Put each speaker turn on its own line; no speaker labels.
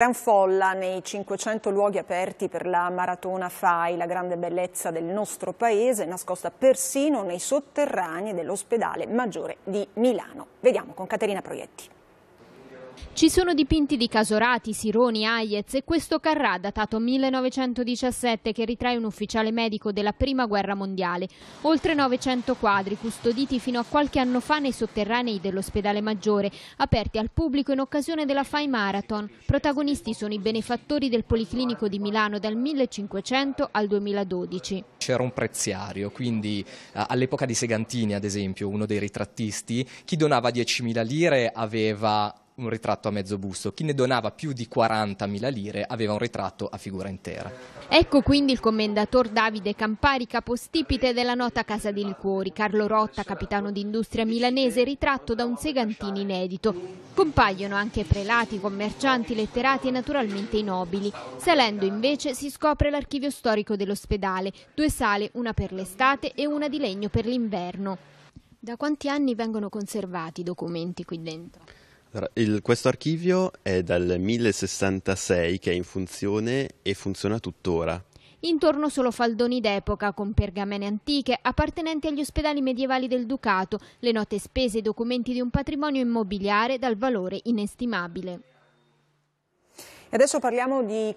Gran folla nei 500 luoghi aperti per la Maratona FAI, la grande bellezza del nostro paese, nascosta persino nei sotterranei dell'ospedale maggiore di Milano. Vediamo con Caterina Proietti. Ci sono dipinti di Casorati, Sironi, Aiez e questo carrà datato 1917 che ritrae un ufficiale medico della Prima Guerra Mondiale. Oltre 900 quadri custoditi fino a qualche anno fa nei sotterranei dell'ospedale maggiore, aperti al pubblico in occasione della FAI Marathon. Protagonisti sono i benefattori del Policlinico di Milano dal 1500 al 2012.
C'era un preziario, quindi eh, all'epoca di Segantini ad esempio, uno dei ritrattisti, chi donava 10.000 lire aveva un ritratto a mezzo busto, chi ne donava più di 40.000 lire aveva un ritratto a figura intera.
Ecco quindi il commendator Davide Campari, capostipite della nota Casa dei Liquori, Carlo Rotta, capitano d'industria milanese, ritratto da un segantino inedito. Compaiono anche prelati, commercianti, letterati e naturalmente i nobili. Salendo invece si scopre l'archivio storico dell'ospedale, due sale, una per l'estate e una di legno per l'inverno. Da quanti anni vengono conservati i documenti qui dentro?
Il, questo archivio è dal 1066 che è in funzione e funziona tuttora.
Intorno solo faldoni d'epoca con pergamene antiche appartenenti agli ospedali medievali del Ducato, le note spese e documenti di un patrimonio immobiliare dal valore inestimabile. E adesso parliamo di